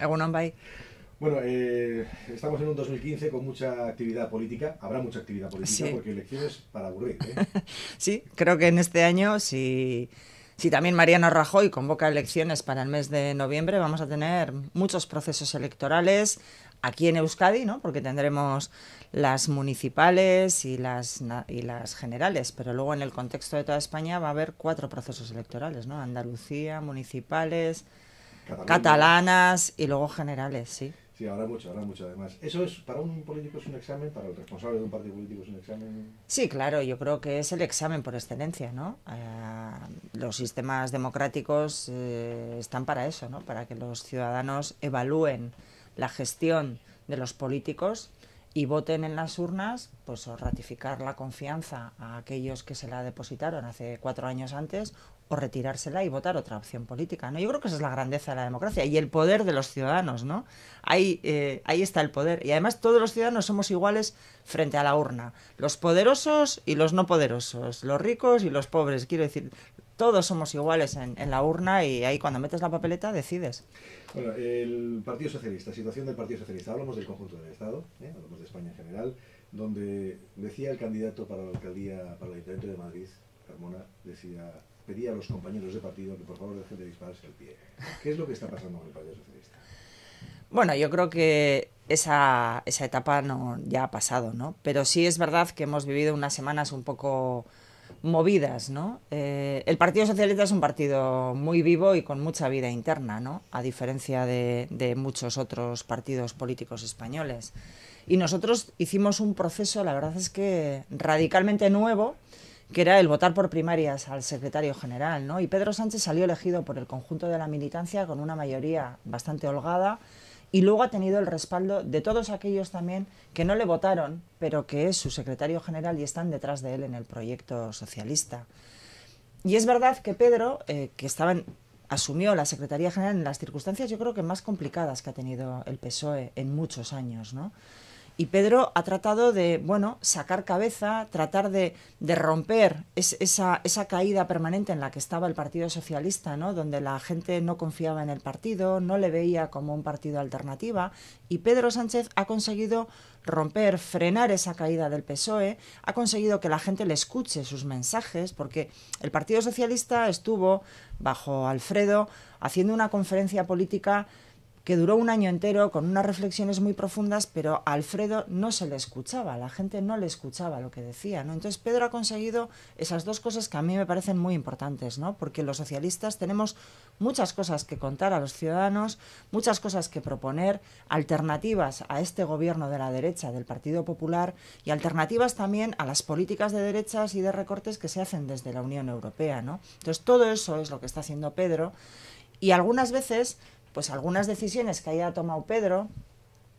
Egunon. Bueno, eh, estamos en un 2015 con mucha actividad política. Habrá mucha actividad política porque elecciones para Uruguay ¿eh? sí, creo que en este año, si, si también Mariano Rajoy convoca elecciones para el mes de noviembre, vamos a tener muchos procesos electorales aquí en Euskadi, ¿no? porque tendremos las municipales y las, y las generales, pero luego en el contexto de toda España va a haber cuatro procesos electorales, ¿no? Andalucía, municipales, catalanas y luego generales, sí. Sí, habrá mucho, habrá mucho además. ¿Eso es para un político es un examen? ¿Para el responsable de un partido político es un examen? Sí, claro, yo creo que es el examen por excelencia, ¿no? Eh, los sistemas democráticos eh, están para eso, ¿no? Para que los ciudadanos evalúen la gestión de los políticos y voten en las urnas, pues o ratificar la confianza a aquellos que se la depositaron hace cuatro años antes o retirársela y votar otra opción política. ¿no? Yo creo que esa es la grandeza de la democracia y el poder de los ciudadanos. ¿no? Ahí, eh, ahí está el poder. Y además todos los ciudadanos somos iguales frente a la urna. Los poderosos y los no poderosos. Los ricos y los pobres. Quiero decir, todos somos iguales en, la urna y ahí cuando metes la papeleta decides. Bueno, el Partido Socialista, situación del Partido Socialista. Hablamos del conjunto del Estado, ¿eh? hablamos de España en general, donde decía el candidato para la alcaldía, para el de Madrid, Carmona, decía pedía a los compañeros de partido que por favor dejen de dispararse el pie. ¿Qué es lo que está pasando con el Partido Socialista? Bueno, yo creo que esa, esa etapa no, ya ha pasado, ¿no? Pero sí es verdad que hemos vivido unas semanas un poco movidas, ¿no? Eh, el Partido Socialista es un partido muy vivo y con mucha vida interna, ¿no? A diferencia de, de, muchos otros partidos políticos españoles. Y nosotros hicimos un proceso, la verdad es que radicalmente nuevo, que era el votar por primarias al secretario general, ¿no? Y Pedro Sánchez salió elegido por el conjunto de la militancia con una mayoría bastante holgada y luego ha tenido el respaldo de todos aquellos también que no le votaron, pero que es su secretario general y están detrás de él en el proyecto socialista. Y es verdad que Pedro, eh, que estaba asumió la Secretaría General en las circunstancias yo creo que más complicadas que ha tenido el PSOE en muchos años, ¿no? Y Pedro ha tratado de, bueno, sacar cabeza, tratar de, romper esa, esa, caída permanente en la que estaba el Partido Socialista, ¿no? Donde la gente no confiaba en el partido, no le veía como un partido alternativa. Y Pedro Sánchez ha conseguido romper, frenar esa caída del PSOE, ha conseguido que la gente le escuche sus mensajes, porque el Partido Socialista estuvo, bajo Alfredo, haciendo una conferencia política que duró un año entero con unas reflexiones muy profundas, pero a Alfredo no se le escuchaba, la gente no le escuchaba lo que decía, ¿no? Entonces Pedro ha conseguido esas dos cosas que a mí me parecen muy importantes, ¿no? Porque los socialistas tenemos muchas cosas que contar a los ciudadanos, muchas cosas que proponer, alternativas a este gobierno de la derecha del Partido Popular y alternativas también a las políticas de derechas y de recortes que se hacen desde la Unión Europea, ¿no? Entonces todo eso es lo que está haciendo Pedro y algunas veces pues algunas decisiones que haya tomado Pedro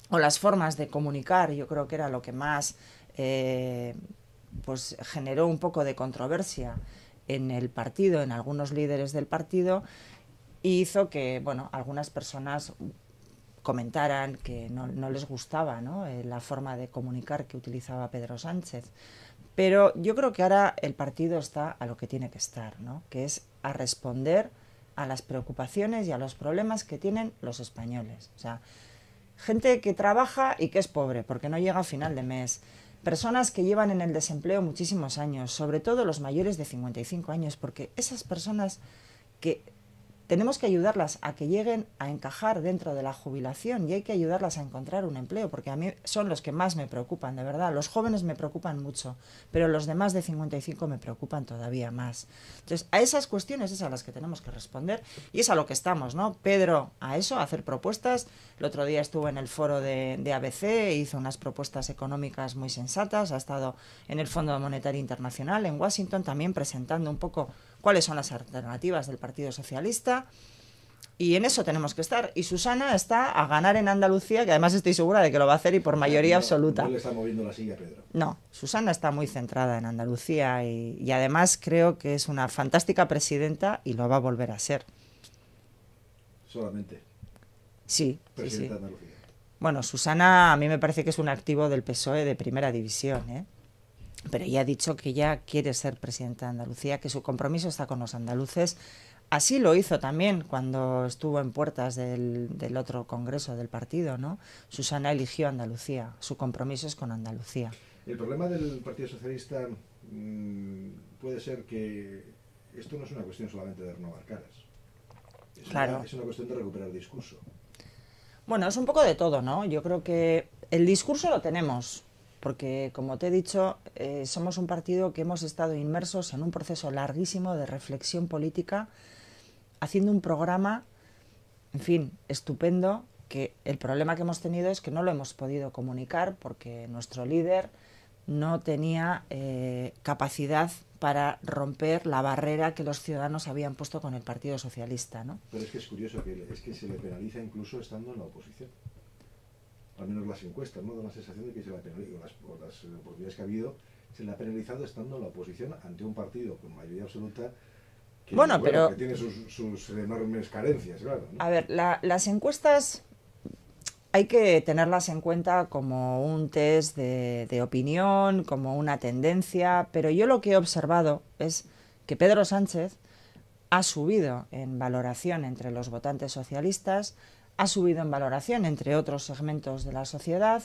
o las formas de comunicar, yo creo que era lo que más eh, pues generó un poco de controversia en el partido, en algunos líderes del partido, hizo que, bueno, algunas personas comentaran que no, les gustaba eh, la forma de comunicar que utilizaba Pedro Sánchez. Pero yo creo que ahora el partido está a lo que tiene que estar, ¿no? que es a responder a las preocupaciones y a los problemas que tienen los españoles. O sea, gente que trabaja y que es pobre porque no llega a final de mes. Personas que llevan en el desempleo muchísimos años, sobre todo los mayores de 55 años, porque esas personas que tenemos que ayudarlas a que lleguen a encajar dentro de la jubilación y hay que ayudarlas a encontrar un empleo, porque a mí son los que más me preocupan, de verdad. Los jóvenes me preocupan mucho, pero los de más de 55 me preocupan todavía más. Entonces, a esas cuestiones es a las que tenemos que responder y es a lo que estamos, ¿no? Pedro, a eso, a hacer propuestas. El otro día estuvo en el foro de, de ABC, hizo unas propuestas económicas muy sensatas, ha estado en el Fondo Monetario Internacional en Washington también presentando un poco cuáles son las alternativas del Partido Socialista y en eso tenemos que estar. Y Susana está a ganar en Andalucía, que además estoy segura de que lo va a hacer y por mayoría absoluta. No Susana está muy centrada en Andalucía y, además creo que es una fantástica presidenta y lo va a volver a ser. Solamente. Sí. Presidenta de Andalucía. Bueno, Susana a mí me parece que es un activo del PSOE de primera división, ¿eh? Pero ella ha dicho que ya quiere ser presidenta de Andalucía, que su compromiso está con los andaluces Así lo hizo también cuando estuvo en puertas del, otro congreso del partido, ¿no? Susana eligió Andalucía, su compromiso es con Andalucía. El problema del Partido Socialista mm, puede ser que esto no es una cuestión solamente de renovar caras. Es Una, cuestión de recuperar discurso. Bueno, es un poco de todo, ¿no? Yo creo que el discurso lo tenemos, porque como te he dicho, eh, somos un partido que hemos estado inmersos en un proceso larguísimo de reflexión política haciendo un programa, en fin, estupendo, que el problema que hemos tenido es que no lo hemos podido comunicar porque nuestro líder no tenía eh, capacidad para romper la barrera que los ciudadanos habían puesto con el Partido Socialista. Pero es que es curioso que, es que se le penaliza incluso estando en la oposición. Al menos las encuestas, ¿no? Da la sensación de que se ha penaliza, las, las oportunidades que ha habido, se le ha penalizado estando en la oposición ante un partido con mayoría absoluta bueno, pero... Que tiene sus, enormes carencias, claro. A ver, las encuestas hay que tenerlas en cuenta como un test de, de, opinión, como una tendencia, pero yo lo que he observado es que Pedro Sánchez ha subido en valoración entre los votantes socialistas, ha subido en valoración entre otros segmentos de la sociedad,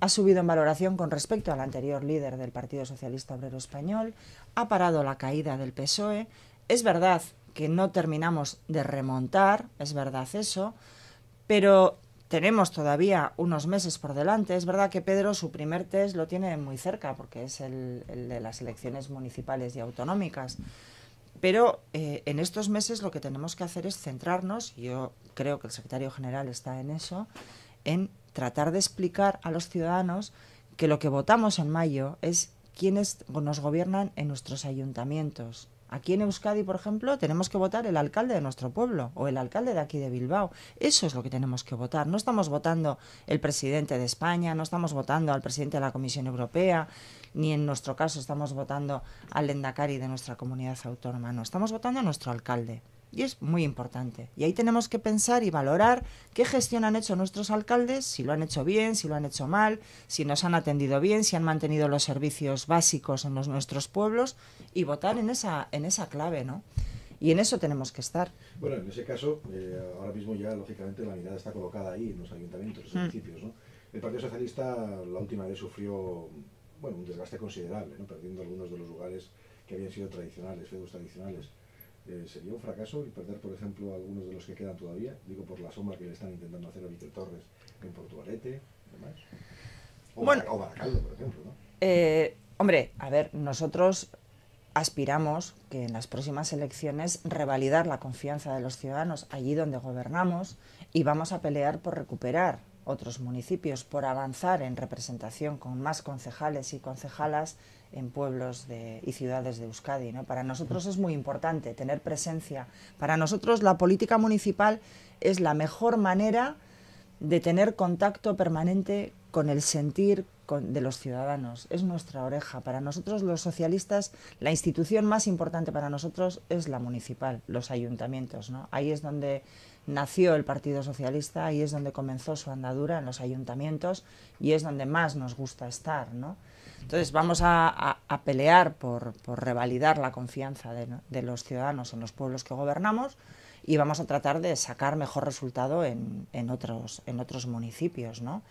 ha subido en valoración con respecto al anterior líder del Partido Socialista Obrero Español, ha parado la caída del PSOE, es verdad que no terminamos de remontar, es verdad eso, pero tenemos todavía unos meses por delante. Es verdad que Pedro su primer test lo tiene muy cerca porque es el, de las elecciones municipales y autonómicas. Pero eh, en estos meses lo que tenemos que hacer es centrarnos, y yo creo que el secretario general está en eso, en tratar de explicar a los ciudadanos que lo que votamos en mayo es quienes nos gobiernan en nuestros ayuntamientos, Aquí en Euskadi, por ejemplo, tenemos que votar el alcalde de nuestro pueblo o el alcalde de aquí de Bilbao. Eso es lo que tenemos que votar. No estamos votando el presidente de España, no estamos votando al presidente de la Comisión Europea, ni en nuestro caso estamos votando al Endacari de nuestra comunidad autónoma. No, estamos votando a nuestro alcalde. Y es muy importante. Y ahí tenemos que pensar y valorar qué gestión han hecho nuestros alcaldes, si lo han hecho bien, si lo han hecho mal, si nos han atendido bien, si han mantenido los servicios básicos en los, nuestros pueblos y votar en esa, en esa clave, ¿no? y en eso tenemos que estar. Bueno, en ese caso, eh, ahora mismo ya lógicamente la mirada está colocada ahí en los ayuntamientos, en los mm. municipios. El Partido Socialista la última vez sufrió bueno, un desgaste considerable, ¿no? perdiendo algunos de los lugares que habían sido tradicionales, feudos tradicionales. Eh, sería un fracaso y perder, por ejemplo, algunos de los que quedan todavía, digo por la sombra que le están intentando hacer a Víctor Torres en Portugalete, demás. O, por ejemplo, eh, hombre, a ver, nosotros aspiramos que en las próximas elecciones revalidar la confianza de los ciudadanos allí donde gobernamos y vamos a pelear por recuperar otros municipios por avanzar en representación con más concejales y concejalas en pueblos y ciudades de Euskadi. ¿no? Para nosotros es muy importante tener presencia. Para nosotros la política municipal es la mejor manera de tener contacto permanente con el sentir de los ciudadanos. Es nuestra oreja. Para nosotros los socialistas, la institución más importante para nosotros es la municipal, los ayuntamientos. Ahí es donde nació el Partido Socialista, y es donde comenzó su andadura en los ayuntamientos y es donde más nos gusta estar. ¿no? Entonces vamos a, pelear por, revalidar la confianza de, los ciudadanos en los pueblos que gobernamos y vamos a tratar de sacar mejor resultado en, otros, municipios. ¿no?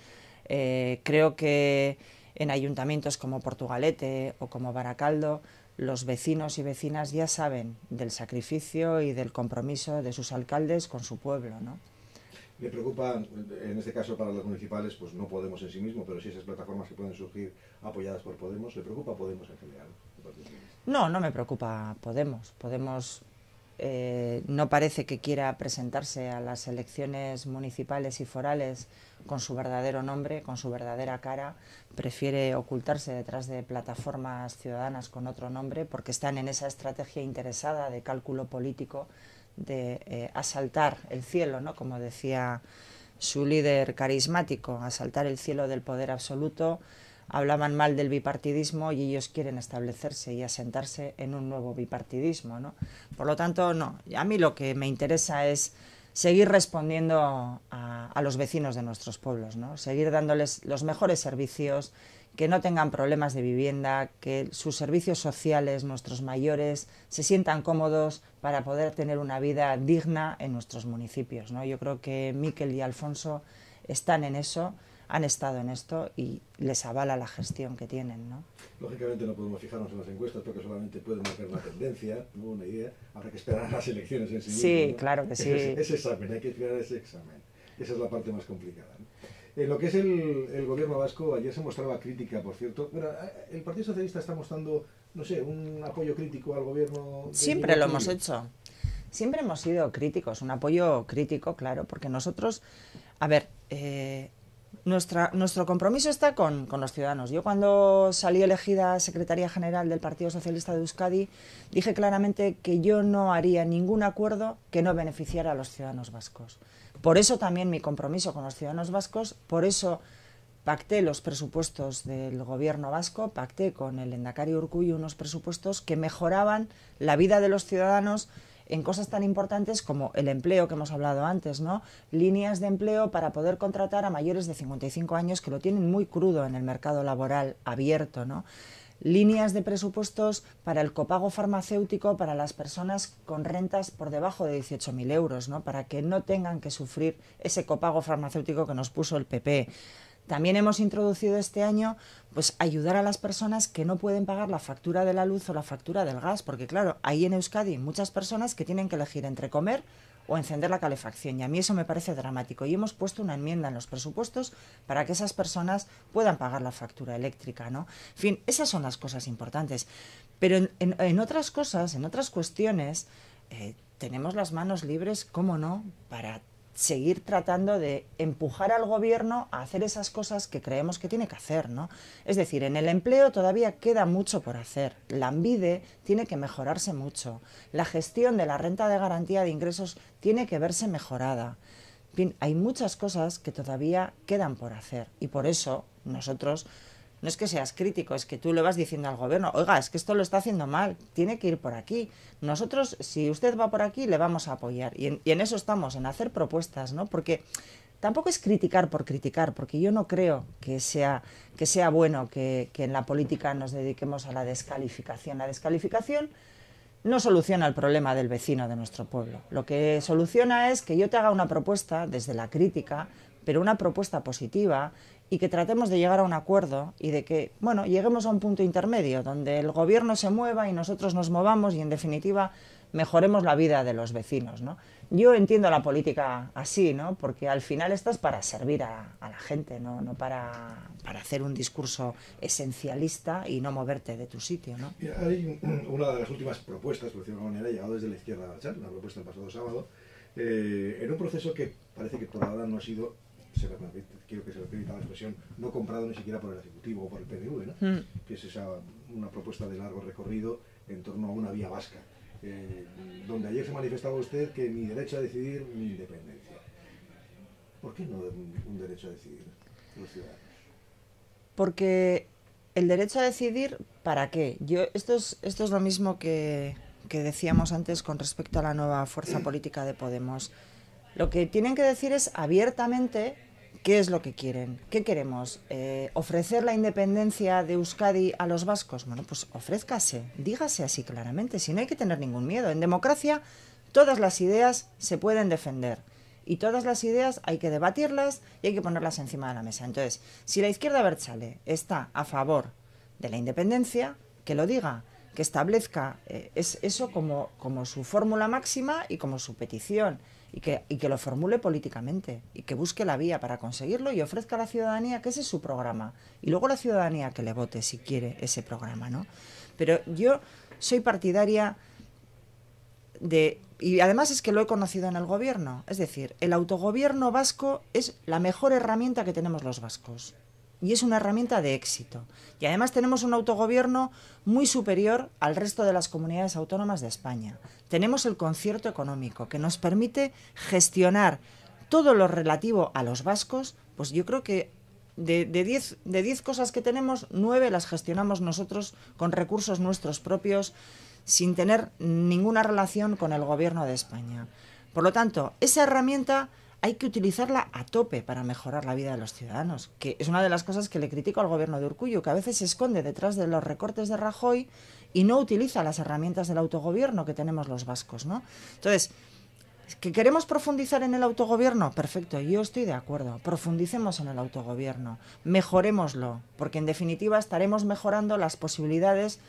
Eh, creo que en ayuntamientos como Portugalete o como Baracaldo, los vecinos y vecinas ya saben del sacrificio y del compromiso de sus alcaldes con su pueblo. ¿no? Me preocupa, en este caso para los municipales, pues no Podemos en sí mismo, pero sí esas plataformas que pueden surgir apoyadas por Podemos, ¿le preocupa Podemos en general? No, no me preocupa Podemos. Podemos eh, no parece que quiera presentarse a las elecciones municipales y forales con su verdadero nombre, con su verdadera cara, prefiere ocultarse detrás de plataformas ciudadanas con otro nombre porque están en esa estrategia interesada de cálculo político de eh, asaltar el cielo, ¿no? Como decía su líder carismático, asaltar el cielo del poder absoluto. Hablaban mal del bipartidismo y ellos quieren establecerse y asentarse en un nuevo bipartidismo, Por lo tanto, no. A mí lo que me interesa es seguir respondiendo a, los vecinos de nuestros pueblos, ¿no? seguir dándoles los mejores servicios, que no tengan problemas de vivienda, que sus servicios sociales, nuestros mayores, se sientan cómodos para poder tener una vida digna en nuestros municipios. ¿no? Yo creo que Miquel y Alfonso están en eso han estado en esto y les avala la gestión que tienen. ¿no? Lógicamente no podemos fijarnos en las encuestas porque solamente pueden marcar una tendencia, no una idea. Habrá que esperar a las elecciones en sí. Sí, claro que sí. Es examen, hay que esperar ese examen. Esa es la parte más complicada. En lo que es el, gobierno vasco, ayer se mostraba crítica, por cierto. el Partido Socialista está mostrando, no sé, un apoyo crítico al gobierno. Siempre lo hemos hecho siempre hemos sido críticos, un apoyo crítico, claro, porque nosotros, a ver, eh, nuestro compromiso está con, los ciudadanos. Yo cuando salí elegida secretaria general del Partido Socialista de Euskadi dije claramente que yo no haría ningún acuerdo que no beneficiara a los ciudadanos vascos. Por eso también mi compromiso con los ciudadanos vascos, por eso pacté los presupuestos del gobierno vasco, pacté con el Endacario Urcuyo unos presupuestos que mejoraban la vida de los ciudadanos en cosas tan importantes como el empleo que hemos hablado antes, ¿no? Líneas de empleo para poder contratar a mayores de 55 años que lo tienen muy crudo en el mercado laboral abierto, ¿no? líneas de presupuestos para el copago farmacéutico para las personas con rentas por debajo de 18.000 euros, ¿no? para que no tengan que sufrir ese copago farmacéutico que nos puso el PP. También hemos introducido este año pues ayudar a las personas que no pueden pagar la factura de la luz o la factura del gas, porque claro, ahí en Euskadi muchas personas que tienen que elegir entre comer o encender la calefacción. Y a mí eso me parece dramático. Y hemos puesto una enmienda en los presupuestos para que esas personas puedan pagar la factura eléctrica, ¿no? En fin, esas son las cosas importantes. Pero en, otras cosas, en otras cuestiones, eh, tenemos las manos libres, cómo no, para seguir tratando de empujar al gobierno a hacer esas cosas que creemos que tiene que hacer, ¿no? Es decir, en el empleo todavía queda mucho por hacer. La ambide tiene que mejorarse mucho. La gestión de la renta de garantía de ingresos tiene que verse mejorada. hay muchas cosas que todavía quedan por hacer y por eso nosotros no es que seas crítico, es que tú le vas diciendo al gobierno, oiga, es que esto lo está haciendo mal, tiene que ir por aquí. Nosotros, si usted va por aquí, le vamos a apoyar. Y en, eso estamos, en hacer propuestas, ¿no? Porque tampoco es criticar por criticar, porque yo no creo que sea, que sea bueno que, que en la política nos dediquemos a la descalificación. La descalificación no soluciona el problema del vecino de nuestro pueblo. Lo que soluciona es que yo te haga una propuesta desde la crítica, pero una propuesta positiva y que tratemos de llegar a un acuerdo y de que, bueno, lleguemos a un punto intermedio donde el gobierno se mueva y nosotros nos movamos y en definitiva mejoremos la vida de los vecinos, ¿no? Yo entiendo la política así, ¿no? Porque al final estás para servir a, la gente, ¿no? No para, para, hacer un discurso esencialista y no moverte de tu sitio, ¿no? hay una de las últimas propuestas, por decirlo de alguna manera, llegado desde la izquierda a la una propuesta el pasado sábado, eh, en un proceso que parece que por ahora no ha sido quiero que se repita permita la expresión, no comprado ni siquiera por el Ejecutivo o por el PNV, ¿no? Mm. que es esa, una propuesta de largo recorrido en torno a una vía vasca, eh, donde ayer se manifestaba usted que mi derecho a decidir, mi independencia. ¿Por qué no un derecho a decidir los ciudadanos? Porque el derecho a decidir, ¿para qué? Yo, esto, es, esto es lo mismo que, que decíamos antes con respecto a la nueva fuerza política de Podemos. Lo que tienen que decir es abiertamente qué es lo que quieren. ¿Qué queremos? Eh, ¿Ofrecer la independencia de Euskadi a los vascos? Bueno, pues ofrézcase, dígase así claramente, si no hay que tener ningún miedo. En democracia todas las ideas se pueden defender. Y todas las ideas hay que debatirlas y hay que ponerlas encima de la mesa. Entonces, si la izquierda Berchale está a favor de la independencia, que lo diga, que establezca eh, es, eso como, como su fórmula máxima y como su petición y que, y que lo formule políticamente y que busque la vía para conseguirlo y ofrezca a la ciudadanía que ese es su programa y luego la ciudadanía que le vote si quiere ese programa, ¿no? Pero yo soy partidaria de y además es que lo he conocido en el gobierno, es decir, el autogobierno vasco es la mejor herramienta que tenemos los vascos y es una herramienta de éxito. Y además tenemos un autogobierno muy superior al resto de las comunidades autónomas de España. Tenemos el concierto económico que nos permite gestionar todo lo relativo a los vascos, pues yo creo que de 10 diez, cosas que tenemos, nueve las gestionamos nosotros con recursos nuestros propios, sin tener ninguna relación con el gobierno de España. Por lo tanto, esa herramienta hay que utilizarla a tope para mejorar la vida de los ciudadanos, que es una de las cosas que le critico al gobierno de Urcuyo, que a veces se esconde detrás de los recortes de Rajoy y no utiliza las herramientas del autogobierno que tenemos los vascos, ¿no? Entonces, ¿Que queremos profundizar en el autogobierno? Perfecto, yo estoy de acuerdo. Profundicemos en el autogobierno, mejorémoslo, porque en definitiva estaremos mejorando las posibilidades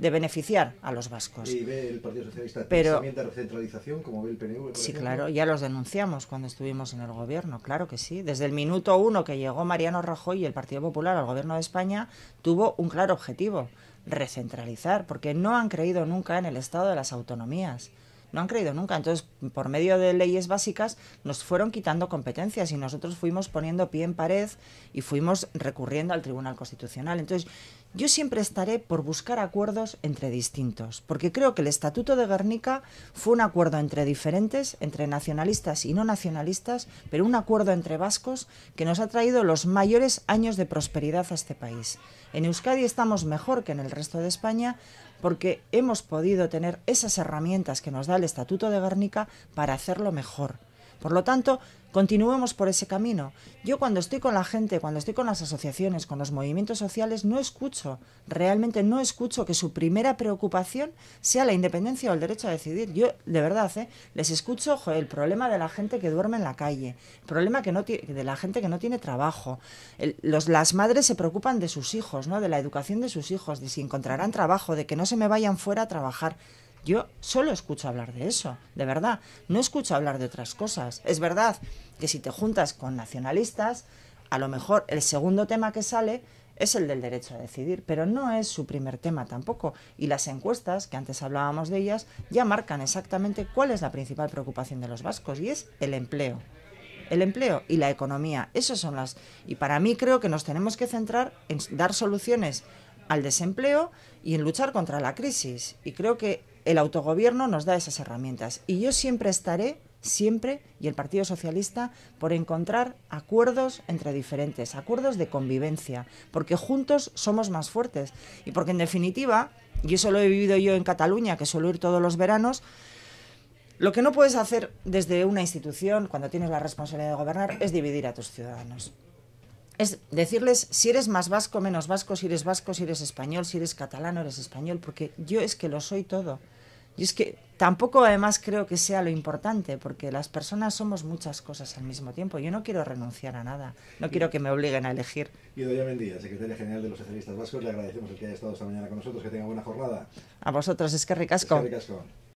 de beneficiar a los vascos. ¿Y ve el Partido Socialista Pero, de recentralización como ve el PNV? Sí, claro, ya los denunciamos cuando estuvimos en el gobierno, claro que sí. Desde el minuto uno que llegó Mariano Rajoy y el Partido Popular al gobierno de España, tuvo un claro objetivo, recentralizar, porque no han creído nunca en el Estado de las autonomías no han creído nunca. Entonces, por medio de leyes básicas, nos fueron quitando competencias y nosotros fuimos poniendo pie en pared y fuimos recurriendo al Tribunal Constitucional. Entonces, yo siempre estaré por buscar acuerdos entre distintos, porque creo que el Estatuto de Guernica fue un acuerdo entre diferentes, entre nacionalistas y no nacionalistas, pero un acuerdo entre vascos que nos ha traído los mayores años de prosperidad a este país. En Euskadi estamos mejor que en el resto de España porque hemos podido tener esas herramientas que nos da el Estatuto de Guernica para hacerlo mejor por lo tanto, continuemos por ese camino. Yo cuando estoy con la gente, cuando estoy con las asociaciones, con los movimientos sociales, no escucho, realmente no escucho que su primera preocupación sea la independencia o el derecho a decidir. Yo, de verdad, ¿eh? les escucho el problema de la gente que duerme en la calle, el problema que no de la gente que no tiene trabajo. las madres se preocupan de sus hijos, ¿no? de la educación de sus hijos, de si encontrarán trabajo, de que no se me vayan fuera a trabajar. Yo solo escucho hablar de eso, de verdad. No escucho hablar de otras cosas. Es verdad que si te juntas con nacionalistas, a lo mejor el segundo tema que sale es el del derecho a decidir, pero no es su primer tema tampoco. Y las encuestas, que antes hablábamos de ellas, ya marcan exactamente cuál es la principal preocupación de los vascos y es el empleo. El empleo y la economía, Esas son las... Y para mí creo que nos tenemos que centrar en dar soluciones al desempleo y en luchar contra la crisis. Y creo que el autogobierno nos da esas herramientas. Y yo siempre estaré, siempre, y el Partido Socialista, por encontrar acuerdos entre diferentes, acuerdos de convivencia, porque juntos somos más fuertes. Y porque en definitiva, y eso lo he vivido yo en Cataluña, que suelo ir todos los veranos, lo que no puedes hacer desde una institución, cuando tienes la responsabilidad de gobernar, es dividir a tus ciudadanos es decirles si eres más vasco, menos vasco, si eres vasco, si eres español, si eres catalano, eres español, porque yo es que lo soy todo. Y es que tampoco además creo que sea lo importante, porque las personas somos muchas cosas al mismo tiempo. Yo no quiero renunciar a nada, no quiero que me obliguen a elegir. Y Doña Mendía, secretaria general de los socialistas vascos, le agradecemos el que haya estado esta mañana con nosotros, que tenga buena jornada. A vosotros, es que Es que ricasco.